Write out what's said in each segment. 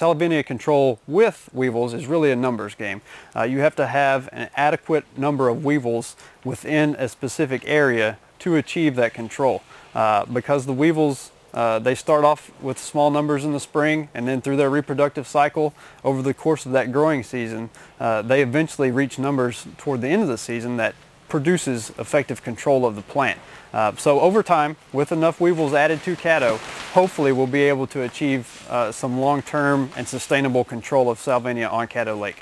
Salvinia control with weevils is really a numbers game. Uh, you have to have an adequate number of weevils within a specific area to achieve that control. Uh, because the weevils uh, they start off with small numbers in the spring and then through their reproductive cycle over the course of that growing season, uh, they eventually reach numbers toward the end of the season that produces effective control of the plant. Uh, so over time, with enough weevils added to caddo, hopefully we'll be able to achieve uh, some long-term and sustainable control of Salvinia on Caddo Lake.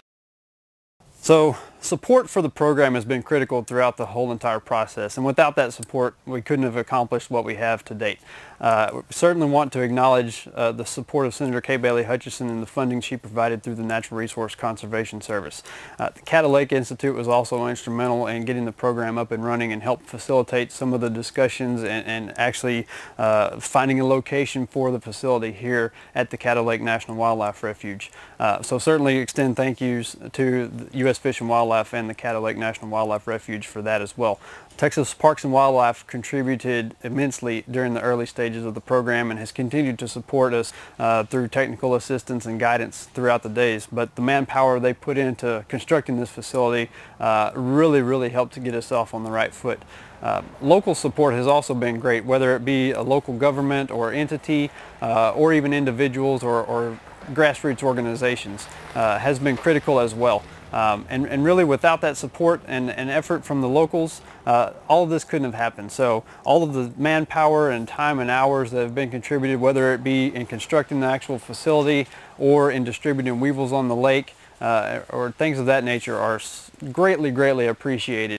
So Support for the program has been critical throughout the whole entire process, and without that support, we couldn't have accomplished what we have to date. Uh, we certainly want to acknowledge uh, the support of Senator Kay Bailey Hutchison and the funding she provided through the Natural Resource Conservation Service. Uh, the Cattle Lake Institute was also instrumental in getting the program up and running and helped facilitate some of the discussions and, and actually uh, finding a location for the facility here at the Cattle Lake National Wildlife Refuge. Uh, so certainly extend thank yous to the U.S. Fish and Wildlife Wildlife and the Cattle Lake National Wildlife Refuge for that as well. Texas Parks and Wildlife contributed immensely during the early stages of the program and has continued to support us uh, through technical assistance and guidance throughout the days. But the manpower they put into constructing this facility uh, really, really helped to get us off on the right foot. Uh, local support has also been great, whether it be a local government or entity uh, or even individuals or, or grassroots organizations uh, has been critical as well. Um, and, and, really without that support and, and effort from the locals, uh, all of this couldn't have happened. So all of the manpower and time and hours that have been contributed, whether it be in constructing the actual facility or in distributing weevils on the lake uh, or things of that nature are greatly, greatly appreciated.